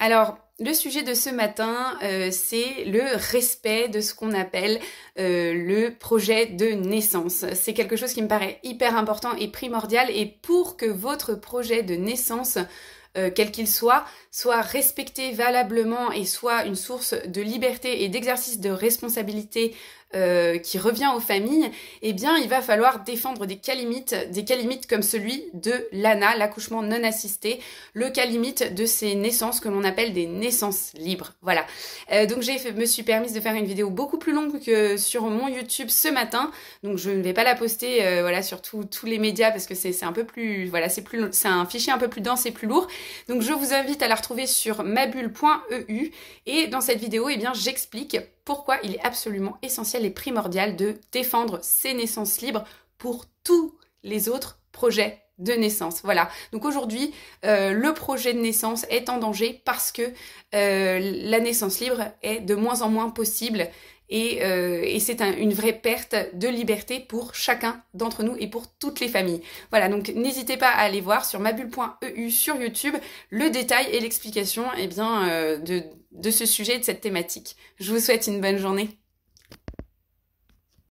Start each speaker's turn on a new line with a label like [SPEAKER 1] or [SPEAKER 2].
[SPEAKER 1] Alors, le sujet de ce matin, euh, c'est le respect de ce qu'on appelle euh, le projet de naissance. C'est quelque chose qui me paraît hyper important et primordial et pour que votre projet de naissance euh, quel qu'il soit, soit respecté valablement et soit une source de liberté et d'exercice de responsabilité euh, qui revient aux familles, eh bien, il va falloir défendre des cas limites, des cas limites comme celui de l'ANA, l'accouchement non assisté, le cas limite de ces naissances que l'on appelle des naissances libres. Voilà. Euh, donc, j'ai me suis permise de faire une vidéo beaucoup plus longue que sur mon YouTube ce matin. Donc, je ne vais pas la poster, euh, voilà, sur tous les médias parce que c'est un peu plus, voilà, c'est plus, c'est un fichier un peu plus dense et plus lourd. Donc, je vous invite à la retrouver sur mabule.eu. et dans cette vidéo, eh bien, j'explique pourquoi il est absolument essentiel et primordial de défendre ces naissances libres pour tous les autres projets de naissance. Voilà. Donc aujourd'hui, euh, le projet de naissance est en danger parce que euh, la naissance libre est de moins en moins possible et, euh, et c'est une vraie perte de liberté pour chacun d'entre nous et pour toutes les familles. Voilà, donc n'hésitez pas à aller voir sur mabule.eu sur YouTube le détail et l'explication eh bien, de, de ce sujet et de cette thématique. Je vous souhaite une bonne journée.